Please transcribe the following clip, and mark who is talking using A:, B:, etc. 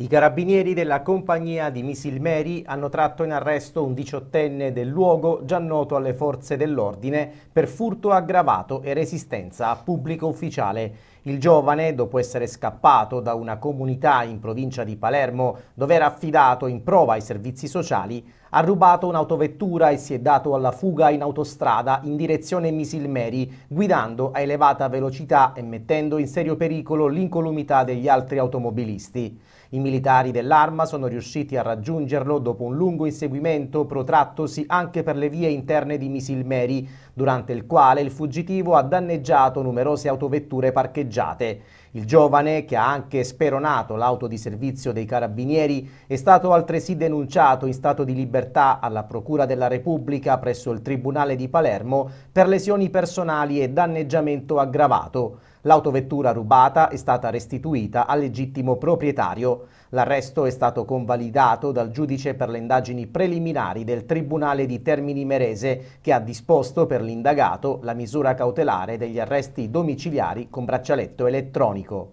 A: I carabinieri della compagnia di Missilmeri hanno tratto in arresto un diciottenne del luogo già noto alle forze dell'ordine per furto aggravato e resistenza a pubblico ufficiale. Il giovane, dopo essere scappato da una comunità in provincia di Palermo dove era affidato in prova ai servizi sociali, ha rubato un'autovettura e si è dato alla fuga in autostrada in direzione Misilmeri, guidando a elevata velocità e mettendo in serio pericolo l'incolumità degli altri automobilisti. I militari dell'arma sono riusciti a raggiungerlo dopo un lungo inseguimento protrattosi anche per le vie interne di Misilmeri, durante il quale il fuggitivo ha danneggiato numerose autovetture parcheggiate. Il giovane, che ha anche speronato l'auto di servizio dei carabinieri, è stato altresì denunciato in stato di libertà alla Procura della Repubblica presso il Tribunale di Palermo per lesioni personali e danneggiamento aggravato. L'autovettura rubata è stata restituita al legittimo proprietario. L'arresto è stato convalidato dal giudice per le indagini preliminari del Tribunale di Termini Merese che ha disposto per l'indagato la misura cautelare degli arresti domiciliari con braccialetto elettronico.